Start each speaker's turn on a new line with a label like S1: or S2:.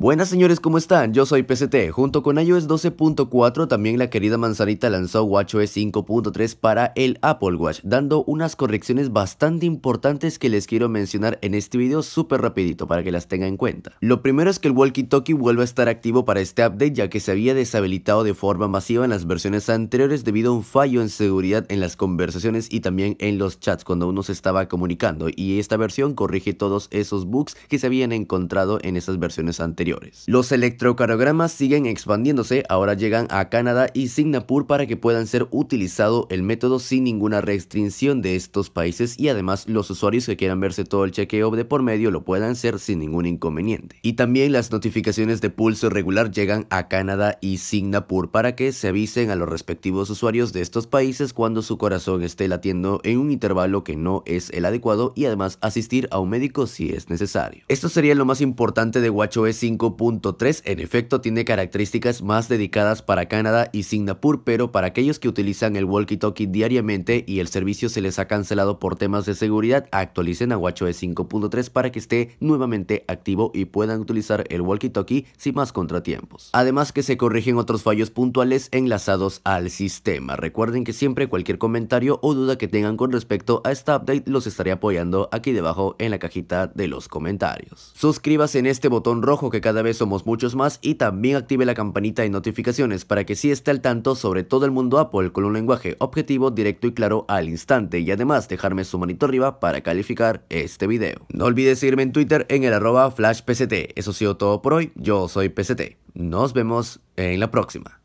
S1: Buenas señores, ¿cómo están? Yo soy PCT. Junto con iOS 12.4, también la querida manzanita lanzó WatchOS 5.3 para el Apple Watch, dando unas correcciones bastante importantes que les quiero mencionar en este video súper rapidito para que las tengan en cuenta. Lo primero es que el walkie-talkie vuelve a estar activo para este update ya que se había deshabilitado de forma masiva en las versiones anteriores debido a un fallo en seguridad en las conversaciones y también en los chats cuando uno se estaba comunicando y esta versión corrige todos esos bugs que se habían encontrado en esas versiones anteriores. Los electrocardiogramas siguen expandiéndose, ahora llegan a Canadá y Singapur para que puedan ser utilizado el método sin ninguna restricción de estos países y además los usuarios que quieran verse todo el chequeo de por medio lo puedan hacer sin ningún inconveniente. Y también las notificaciones de pulso regular llegan a Canadá y Singapur para que se avisen a los respectivos usuarios de estos países cuando su corazón esté latiendo en un intervalo que no es el adecuado y además asistir a un médico si es necesario. Esto sería lo más importante de WatchOS 5 5.3 en efecto tiene características más dedicadas para Canadá y Singapur, pero para aquellos que utilizan el walkie-talkie diariamente y el servicio se les ha cancelado por temas de seguridad, actualicen a WatchOS 5.3 para que esté nuevamente activo y puedan utilizar el walkie-talkie sin más contratiempos. Además que se corrigen otros fallos puntuales enlazados al sistema. Recuerden que siempre cualquier comentario o duda que tengan con respecto a esta update los estaré apoyando aquí debajo en la cajita de los comentarios. Suscríbase en este botón rojo que cada vez somos muchos más y también active la campanita de notificaciones para que sí esté al tanto sobre todo el mundo Apple con un lenguaje objetivo, directo y claro al instante y además dejarme su manito arriba para calificar este video. No olvides seguirme en Twitter en el arroba flashpct. Eso ha sido todo por hoy, yo soy PCT. Nos vemos en la próxima.